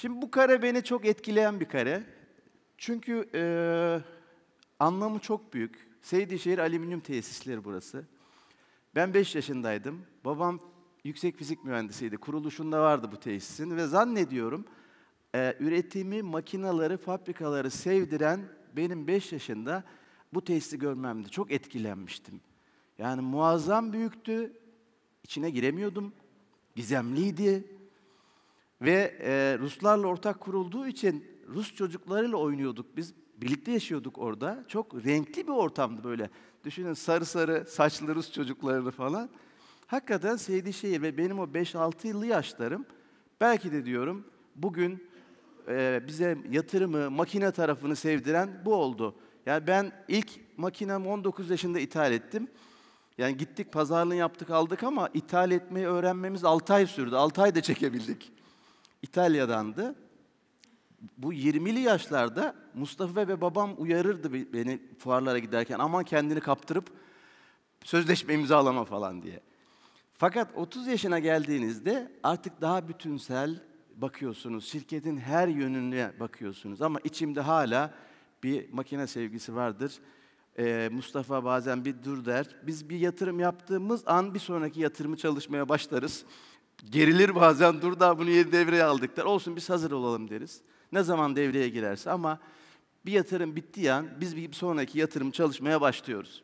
Şimdi bu kare beni çok etkileyen bir kare. Çünkü e, anlamı çok büyük. Seydişehir Alüminyum Tesisleri burası. Ben 5 yaşındaydım. Babam yüksek fizik mühendisiydi. Kuruluşunda vardı bu tesisin ve zannediyorum e, üretimi, makinaları, fabrikaları sevdiren benim 5 yaşında bu tesisi görmemdi. Çok etkilenmiştim. Yani muazzam büyüktü. İçine giremiyordum. Gizemliydi. Ve e, Ruslarla ortak kurulduğu için Rus çocuklarıyla oynuyorduk biz. Birlikte yaşıyorduk orada. Çok renkli bir ortamdı böyle. Düşünün sarı sarı saçlı Rus çocuklarını falan. Hakikaten sevdiği şehir ve benim o 5-6 yıllı yaşlarım belki de diyorum bugün e, bize yatırımı, makine tarafını sevdiren bu oldu. Yani ben ilk makinem 19 yaşında ithal ettim. Yani gittik pazarlığını yaptık aldık ama ithal etmeyi öğrenmemiz 6 ay sürdü. 6 ay da çekebildik. İtalya'dandı. Bu 20'li yaşlarda Mustafa ve babam uyarırdı beni fuarlara giderken aman kendini kaptırıp sözleşme imzalama falan diye. Fakat 30 yaşına geldiğinizde artık daha bütünsel bakıyorsunuz. Şirketin her yönüne bakıyorsunuz ama içimde hala bir makine sevgisi vardır. Ee, Mustafa bazen bir dur der. Biz bir yatırım yaptığımız an bir sonraki yatırımı çalışmaya başlarız. Gerilir bazen dur da bunu yeni devreye aldık Olsun biz hazır olalım deriz. Ne zaman devreye girerse ama bir yatırım bitti an biz bir sonraki yatırım çalışmaya başlıyoruz.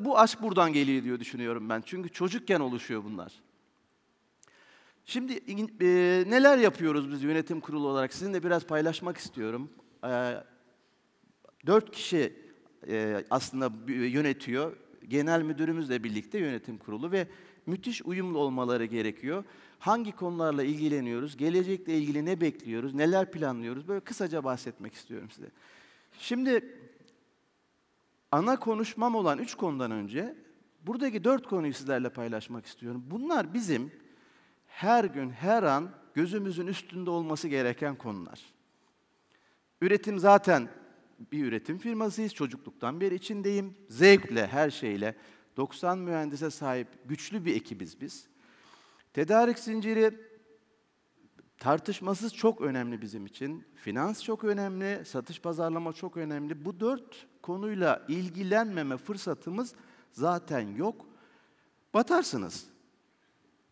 Bu aşk buradan geliyor diyor düşünüyorum ben. Çünkü çocukken oluşuyor bunlar. Şimdi e, neler yapıyoruz biz yönetim kurulu olarak? Sizinle biraz paylaşmak istiyorum. E, dört kişi e, aslında e, yönetiyor. Genel müdürümüzle birlikte yönetim kurulu ve müthiş uyumlu olmaları gerekiyor. Hangi konularla ilgileniyoruz, gelecekle ilgili ne bekliyoruz, neler planlıyoruz böyle kısaca bahsetmek istiyorum size. Şimdi ana konuşmam olan üç konudan önce buradaki dört konuyu sizlerle paylaşmak istiyorum. Bunlar bizim her gün, her an gözümüzün üstünde olması gereken konular. Üretim zaten bir üretim firmasıyız. Çocukluktan beri içindeyim. Zevkle, her şeyle. 90 mühendise sahip güçlü bir ekibiz biz. Tedarik zinciri tartışmasız çok önemli bizim için. Finans çok önemli, satış pazarlama çok önemli. Bu dört konuyla ilgilenmeme fırsatımız zaten yok. Batarsınız.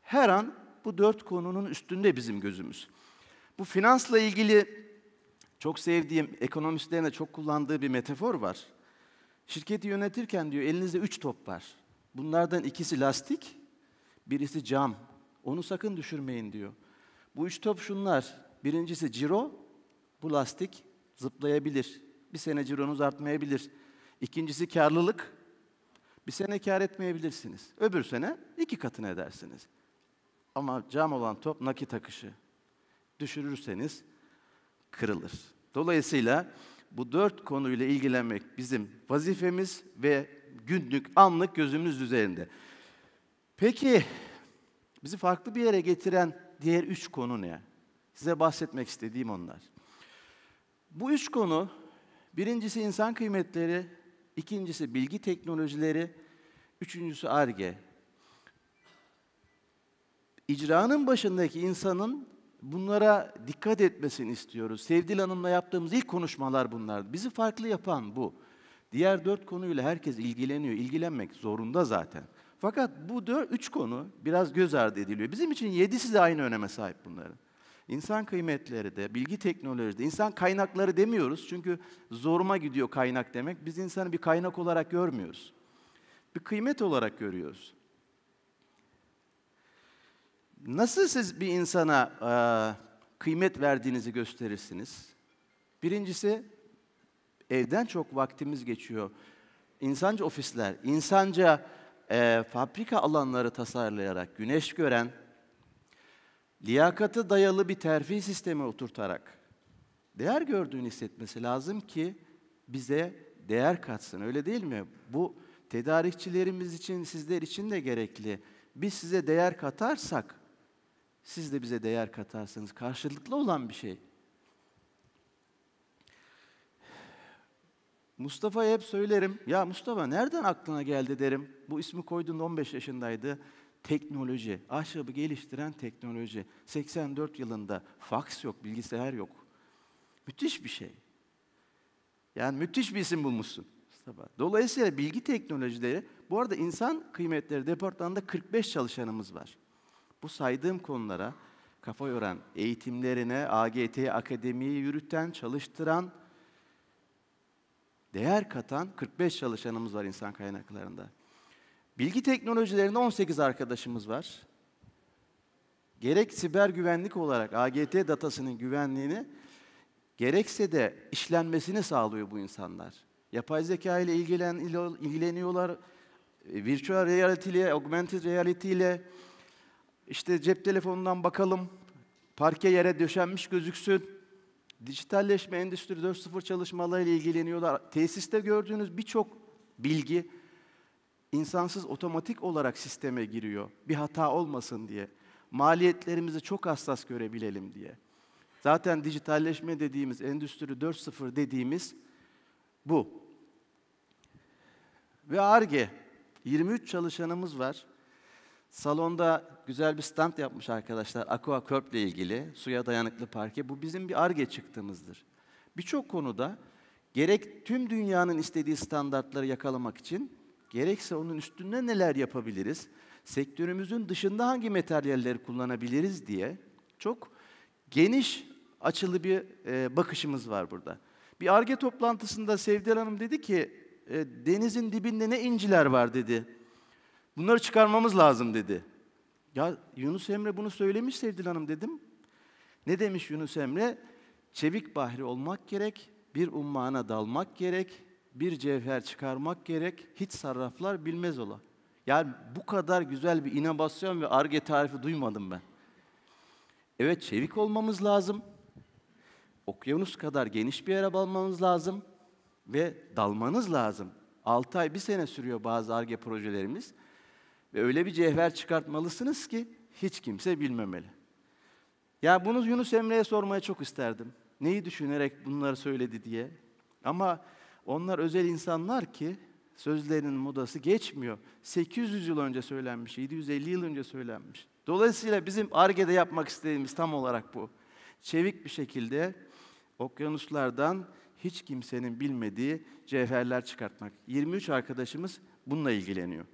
Her an bu dört konunun üstünde bizim gözümüz. Bu finansla ilgili çok sevdiğim, ekonomistlerin de çok kullandığı bir metafor var. Şirketi yönetirken diyor elinizde üç top var. Bunlardan ikisi lastik, birisi cam. Onu sakın düşürmeyin diyor. Bu üç top şunlar. Birincisi ciro, bu lastik zıplayabilir. Bir sene cironuz artmayabilir. İkincisi karlılık. Bir sene kar etmeyebilirsiniz. Öbür sene iki katını edersiniz. Ama cam olan top nakit akışı. Düşürürseniz kırılır. Dolayısıyla bu dört konuyla ilgilenmek bizim vazifemiz ve günlük, anlık gözümüz üzerinde. Peki bizi farklı bir yere getiren diğer üç konu ne? Size bahsetmek istediğim onlar. Bu üç konu, birincisi insan kıymetleri, ikincisi bilgi teknolojileri, üçüncüsü ARGE. İcranın başındaki insanın bunlara dikkat etmesini istiyoruz. Sevdil Hanım'la yaptığımız ilk konuşmalar bunlar. Bizi farklı yapan bu. Diğer dört konuyla herkes ilgileniyor. İlgilenmek zorunda zaten. Fakat bu dört, üç konu biraz göz ardı ediliyor. Bizim için yedisi de aynı öneme sahip bunların. İnsan kıymetleri de, bilgi teknolojileri de, insan kaynakları demiyoruz. Çünkü zoruma gidiyor kaynak demek. Biz insanı bir kaynak olarak görmüyoruz. Bir kıymet olarak görüyoruz. Nasıl siz bir insana e, kıymet verdiğinizi gösterirsiniz? Birincisi evden çok vaktimiz geçiyor. İnsanca ofisler, insanca e, fabrika alanları tasarlayarak, güneş gören, liyakata dayalı bir terfi sistemi oturtarak değer gördüğünü hissetmesi lazım ki bize değer katsın. Öyle değil mi? Bu tedarikçilerimiz için, sizler için de gerekli. Biz size değer katarsak siz de bize değer katarsanız karşılıklı olan bir şey. Mustafa'ya hep söylerim. Ya Mustafa nereden aklına geldi derim. Bu ismi koyduğunda 15 yaşındaydı. Teknoloji, ahşabı geliştiren teknoloji. 84 yılında faks yok, bilgisayar yok. Müthiş bir şey. Yani müthiş bir isim bulmuşsun Mustafa. Dolayısıyla bilgi teknolojileri, bu arada insan kıymetleri departmanında 45 çalışanımız var. Bu saydığım konulara kafa yoran, eğitimlerine, AGT akademiyi yürüten, çalıştıran, değer katan 45 çalışanımız var insan kaynaklarında. Bilgi teknolojilerinde 18 arkadaşımız var. Gerek siber güvenlik olarak AGT datasının güvenliğini, gerekse de işlenmesini sağlıyor bu insanlar. Yapay zeka ile ilgilen, ilgileniyorlar, e, virtual reality ile, augmented reality ile, işte cep telefonundan bakalım, parke yere döşenmiş gözüksün. Dijitalleşme Endüstri 4.0 çalışmalarıyla ilgileniyorlar. Tesiste gördüğünüz birçok bilgi insansız otomatik olarak sisteme giriyor. Bir hata olmasın diye. Maliyetlerimizi çok hassas görebilelim diye. Zaten dijitalleşme dediğimiz, Endüstri 4.0 dediğimiz bu. Ve ARGE, 23 çalışanımız var. Salonda güzel bir stand yapmış arkadaşlar Aqua Körp ile ilgili suya dayanıklı parke. Bu bizim bir arge çıktığımızdır. Birçok konuda gerek tüm dünyanın istediği standartları yakalamak için gerekse onun üstünde neler yapabiliriz, sektörümüzün dışında hangi materyalleri kullanabiliriz diye çok geniş açılı bir e, bakışımız var burada. Bir ARGE toplantısında Sevdel Hanım dedi ki, e, denizin dibinde ne inciler var dedi. Bunları çıkarmamız lazım dedi. Ya Yunus Emre bunu söylemiş Sevdil Hanım dedim. Ne demiş Yunus Emre? Çevik bahri olmak gerek, bir ummana dalmak gerek, bir cevher çıkarmak gerek, hiç sarraflar bilmez ola. Yani bu kadar güzel bir inovasyon ve arge tarifi duymadım ben. Evet çevik olmamız lazım. Okyanus kadar geniş bir yere almamız lazım. Ve dalmanız lazım. 6 ay, bir sene sürüyor bazı arge projelerimiz. Ve öyle bir cevher çıkartmalısınız ki hiç kimse bilmemeli. Ya bunu Yunus Emre'ye sormaya çok isterdim. Neyi düşünerek bunları söyledi diye. Ama onlar özel insanlar ki sözlerinin modası geçmiyor. 800 yıl önce söylenmiş, 750 yıl önce söylenmiş. Dolayısıyla bizim ARGE'de yapmak istediğimiz tam olarak bu. Çevik bir şekilde okyanuslardan hiç kimsenin bilmediği cevherler çıkartmak. 23 arkadaşımız bununla ilgileniyor.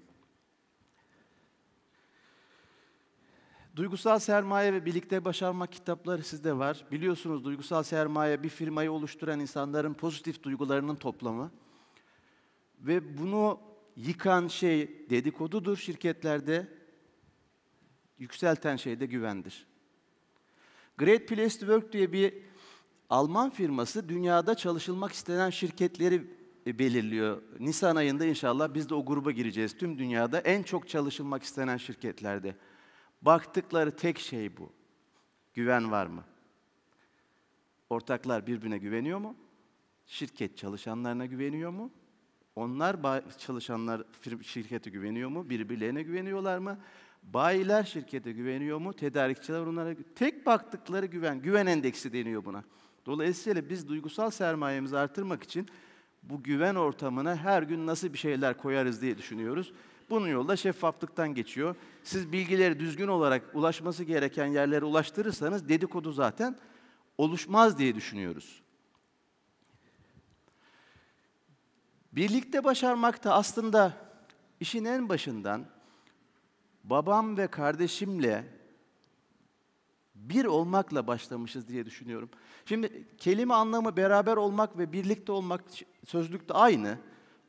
Duygusal Sermaye ve Birlikte Başarmak kitapları sizde var. Biliyorsunuz duygusal sermaye bir firmayı oluşturan insanların pozitif duygularının toplamı. Ve bunu yıkan şey dedikodudur şirketlerde, yükselten şey de güvendir. Great Place to Work diye bir Alman firması dünyada çalışılmak istenen şirketleri e, belirliyor. Nisan ayında inşallah biz de o gruba gireceğiz. Tüm dünyada en çok çalışılmak istenen şirketlerde. Baktıkları tek şey bu. Güven var mı? Ortaklar birbirine güveniyor mu? Şirket çalışanlarına güveniyor mu? Onlar çalışanlar şirkete güveniyor mu? Birbirlerine güveniyorlar mı? Bayiler şirkete güveniyor mu? Tedarikçiler onlara tek baktıkları güven, güven endeksi deniyor buna. Dolayısıyla biz duygusal sermayemizi artırmak için bu güven ortamına her gün nasıl bir şeyler koyarız diye düşünüyoruz. Bunun yolu da şeffaflıktan geçiyor. Siz bilgileri düzgün olarak ulaşması gereken yerlere ulaştırırsanız dedikodu zaten oluşmaz diye düşünüyoruz. Birlikte başarmak da aslında işin en başından babam ve kardeşimle bir olmakla başlamışız diye düşünüyorum. Şimdi kelime anlamı beraber olmak ve birlikte olmak sözlükte aynı.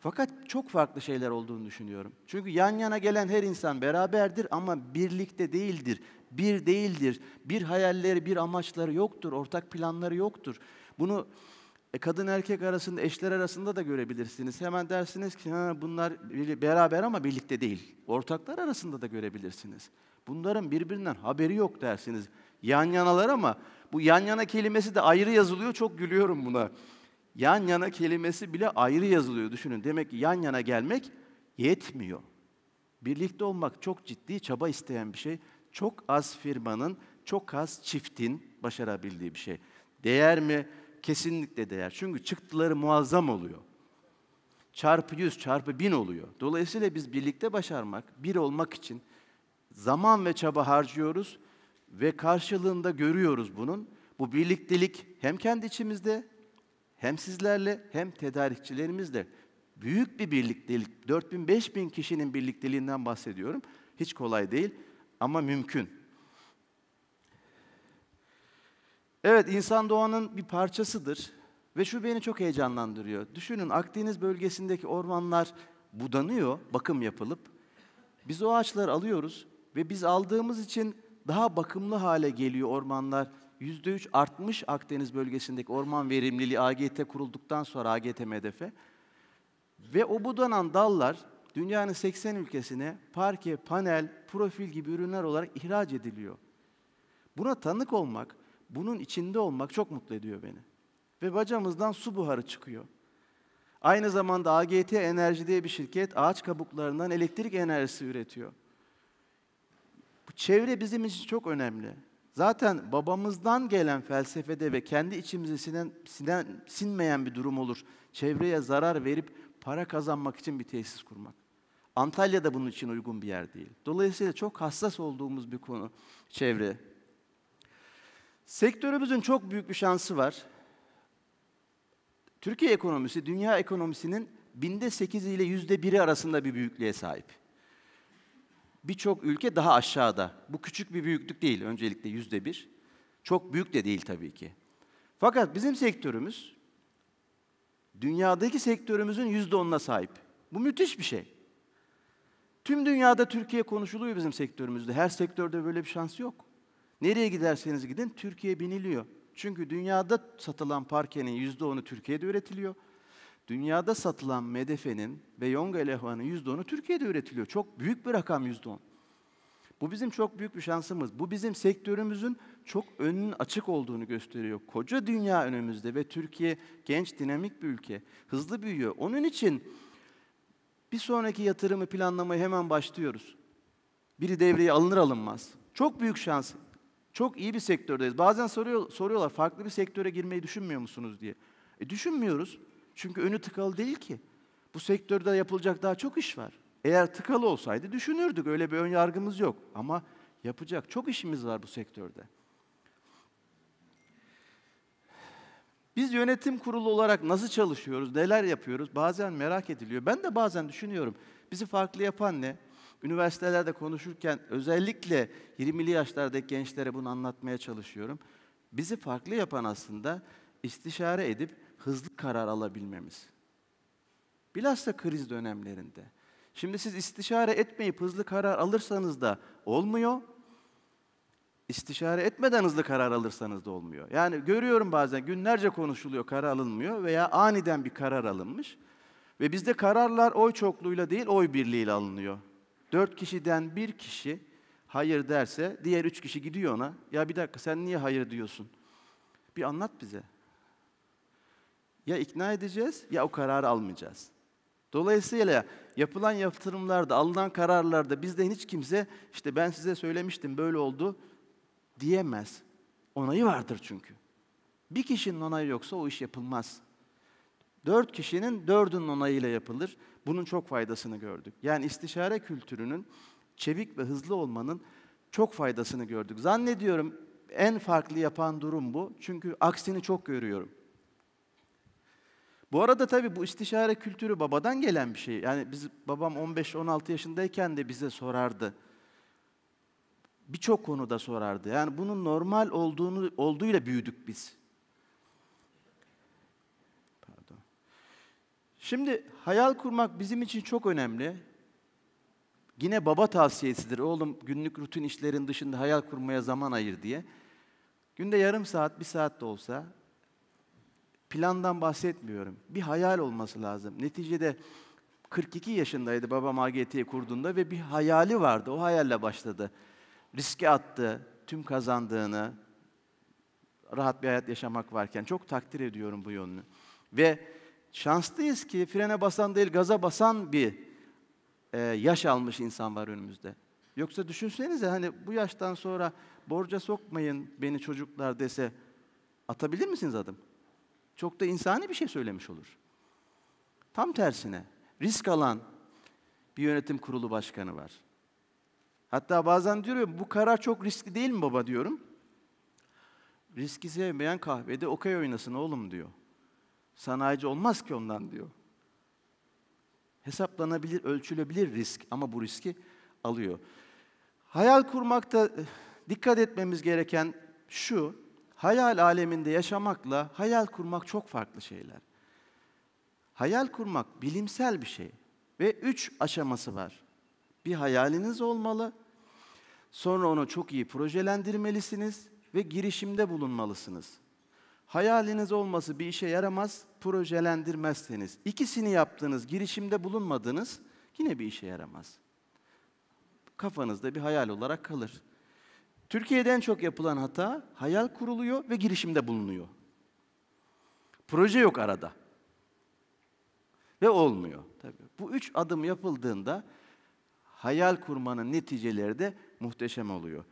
Fakat çok farklı şeyler olduğunu düşünüyorum. Çünkü yan yana gelen her insan beraberdir ama birlikte değildir. Bir değildir. Bir hayalleri, bir amaçları yoktur. Ortak planları yoktur. Bunu e, kadın erkek arasında, eşler arasında da görebilirsiniz. Hemen dersiniz ki ha, bunlar beraber ama birlikte değil. Ortaklar arasında da görebilirsiniz. Bunların birbirinden haberi yok dersiniz. Yan yanalar ama bu yan yana kelimesi de ayrı yazılıyor. Çok gülüyorum buna yan yana kelimesi bile ayrı yazılıyor düşünün. Demek ki yan yana gelmek yetmiyor. Birlikte olmak çok ciddi çaba isteyen bir şey. Çok az firmanın, çok az çiftin başarabildiği bir şey. Değer mi? Kesinlikle değer. Çünkü çıktıları muazzam oluyor. Çarpı yüz, çarpı bin oluyor. Dolayısıyla biz birlikte başarmak, bir olmak için zaman ve çaba harcıyoruz ve karşılığında görüyoruz bunun. Bu birliktelik hem kendi içimizde hem sizlerle hem tedarikçilerimizle büyük bir birliktelik, 4000-5000 kişinin birlikteliğinden bahsediyorum. Hiç kolay değil ama mümkün. Evet, insan doğanın bir parçasıdır ve şu beni çok heyecanlandırıyor. Düşünün Akdeniz bölgesindeki ormanlar budanıyor bakım yapılıp. Biz o ağaçları alıyoruz ve biz aldığımız için daha bakımlı hale geliyor ormanlar. %3 artmış Akdeniz bölgesindeki orman verimliliği AGT kurulduktan sonra AGT MDF. E e. Ve o budanan dallar dünyanın 80 ülkesine parke, panel, profil gibi ürünler olarak ihraç ediliyor. Buna tanık olmak, bunun içinde olmak çok mutlu ediyor beni. Ve bacamızdan su buharı çıkıyor. Aynı zamanda AGT Enerji diye bir şirket ağaç kabuklarından elektrik enerjisi üretiyor. Bu çevre bizim için çok önemli. Zaten babamızdan gelen felsefede ve kendi içimize sinen, sinen, sinmeyen bir durum olur. Çevreye zarar verip para kazanmak için bir tesis kurmak. Antalya da bunun için uygun bir yer değil. Dolayısıyla çok hassas olduğumuz bir konu çevre. Sektörümüzün çok büyük bir şansı var. Türkiye ekonomisi, dünya ekonomisinin binde 8 ile yüzde biri arasında bir büyüklüğe sahip. Birçok ülke daha aşağıda. Bu küçük bir büyüklük değil öncelikle yüzde bir. Çok büyük de değil tabii ki. Fakat bizim sektörümüz dünyadaki sektörümüzün yüzde onuna sahip. Bu müthiş bir şey. Tüm dünyada Türkiye konuşuluyor bizim sektörümüzde. Her sektörde böyle bir şans yok. Nereye giderseniz gidin Türkiye biniliyor. Çünkü dünyada satılan parkenin yüzde onu Türkiye'de üretiliyor. Dünyada satılan medefenin ve yonga elehvanın %10'u Türkiye'de üretiliyor. Çok büyük bir rakam %10. Bu bizim çok büyük bir şansımız. Bu bizim sektörümüzün çok önünün açık olduğunu gösteriyor. Koca dünya önümüzde ve Türkiye genç, dinamik bir ülke. Hızlı büyüyor. Onun için bir sonraki yatırımı planlamaya hemen başlıyoruz. Biri devreye alınır alınmaz. Çok büyük şans. Çok iyi bir sektördeyiz. Bazen soruyor, soruyorlar farklı bir sektöre girmeyi düşünmüyor musunuz diye. E düşünmüyoruz. Çünkü önü tıkalı değil ki. Bu sektörde yapılacak daha çok iş var. Eğer tıkalı olsaydı düşünürdük. Öyle bir ön yargımız yok. Ama yapacak çok işimiz var bu sektörde. Biz yönetim kurulu olarak nasıl çalışıyoruz, neler yapıyoruz bazen merak ediliyor. Ben de bazen düşünüyorum. Bizi farklı yapan ne? Üniversitelerde konuşurken özellikle 20'li yaşlardaki gençlere bunu anlatmaya çalışıyorum. Bizi farklı yapan aslında istişare edip hızlı karar alabilmemiz. Bilhassa kriz dönemlerinde. Şimdi siz istişare etmeyip hızlı karar alırsanız da olmuyor. İstişare etmeden hızlı karar alırsanız da olmuyor. Yani görüyorum bazen günlerce konuşuluyor, karar alınmıyor veya aniden bir karar alınmış. Ve bizde kararlar oy çokluğuyla değil, oy birliğiyle alınıyor. Dört kişiden bir kişi hayır derse diğer üç kişi gidiyor ona. Ya bir dakika sen niye hayır diyorsun? Bir anlat bize ya ikna edeceğiz ya o kararı almayacağız. Dolayısıyla yapılan yaptırımlarda, alınan kararlarda bizden hiç kimse işte ben size söylemiştim böyle oldu diyemez. Onayı vardır çünkü. Bir kişinin onayı yoksa o iş yapılmaz. Dört kişinin dördünün onayıyla yapılır. Bunun çok faydasını gördük. Yani istişare kültürünün çevik ve hızlı olmanın çok faydasını gördük. Zannediyorum en farklı yapan durum bu. Çünkü aksini çok görüyorum. Bu arada tabii bu istişare kültürü babadan gelen bir şey. Yani biz babam 15-16 yaşındayken de bize sorardı. Birçok konuda sorardı. Yani bunun normal olduğunu olduğuyla büyüdük biz. Pardon. Şimdi hayal kurmak bizim için çok önemli. Yine baba tavsiyesidir. Oğlum günlük rutin işlerin dışında hayal kurmaya zaman ayır diye. Günde yarım saat, bir saat de olsa Plandan bahsetmiyorum. Bir hayal olması lazım. Neticede 42 yaşındaydı babam AGT'yi kurduğunda ve bir hayali vardı. O hayalle başladı. Riske attı, tüm kazandığını, rahat bir hayat yaşamak varken. Çok takdir ediyorum bu yönünü. Ve şanslıyız ki frene basan değil, gaza basan bir e, yaş almış insan var önümüzde. Yoksa düşünsenize hani bu yaştan sonra borca sokmayın beni çocuklar dese atabilir misiniz adım? Çok da insani bir şey söylemiş olur. Tam tersine risk alan bir yönetim kurulu başkanı var. Hatta bazen diyorum bu karar çok riskli değil mi baba diyorum. Riski sevmeyen kahvede okey oynasın oğlum diyor. Sanayici olmaz ki ondan diyor. Hesaplanabilir, ölçülebilir risk ama bu riski alıyor. Hayal kurmakta eh, dikkat etmemiz gereken şu, hayal aleminde yaşamakla hayal kurmak çok farklı şeyler. Hayal kurmak bilimsel bir şey ve üç aşaması var. Bir hayaliniz olmalı, sonra onu çok iyi projelendirmelisiniz ve girişimde bulunmalısınız. Hayaliniz olması bir işe yaramaz, projelendirmezseniz. İkisini yaptığınız girişimde bulunmadınız, yine bir işe yaramaz. Kafanızda bir hayal olarak kalır. Türkiye'de en çok yapılan hata hayal kuruluyor ve girişimde bulunuyor. Proje yok arada. Ve olmuyor. Tabii. Bu üç adım yapıldığında hayal kurmanın neticeleri de muhteşem oluyor.